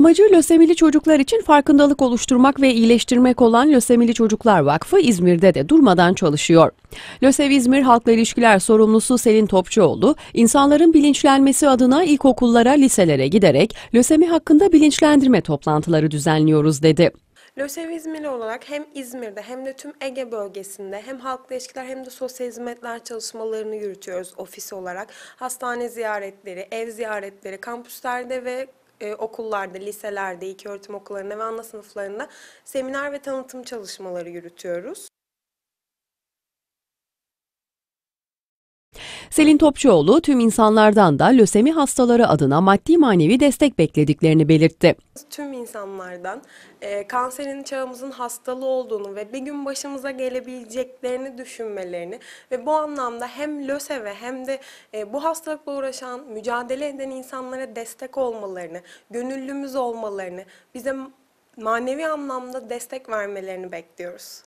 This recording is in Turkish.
Amacı lösemili çocuklar için farkındalık oluşturmak ve iyileştirmek olan Lösemili Çocuklar Vakfı İzmir'de de durmadan çalışıyor. Lösev İzmir Halkla İlişkiler Sorumlusu Selin Topçuoğlu, insanların bilinçlenmesi adına ilkokullara, liselere giderek lösemi hakkında bilinçlendirme toplantıları düzenliyoruz dedi. LÖSEV İzmir olarak hem İzmir'de hem de tüm Ege bölgesinde hem halkla ilişkiler hem de sosyal hizmetler çalışmalarını yürütüyoruz ofis olarak. Hastane ziyaretleri, ev ziyaretleri, kampüslerde ve e, okullarda, liselerde, ilk okullarında ve ana sınıflarında seminer ve tanıtım çalışmaları yürütüyoruz. Selin Topçuoğlu tüm insanlardan da lösemi hastaları adına maddi manevi destek beklediklerini belirtti. Tüm insanlardan e, kanserin çağımızın hastalığı olduğunu ve bir gün başımıza gelebileceklerini düşünmelerini ve bu anlamda hem löse ve hem de e, bu hastalıkla uğraşan, mücadele eden insanlara destek olmalarını, gönüllümüz olmalarını, bize manevi anlamda destek vermelerini bekliyoruz.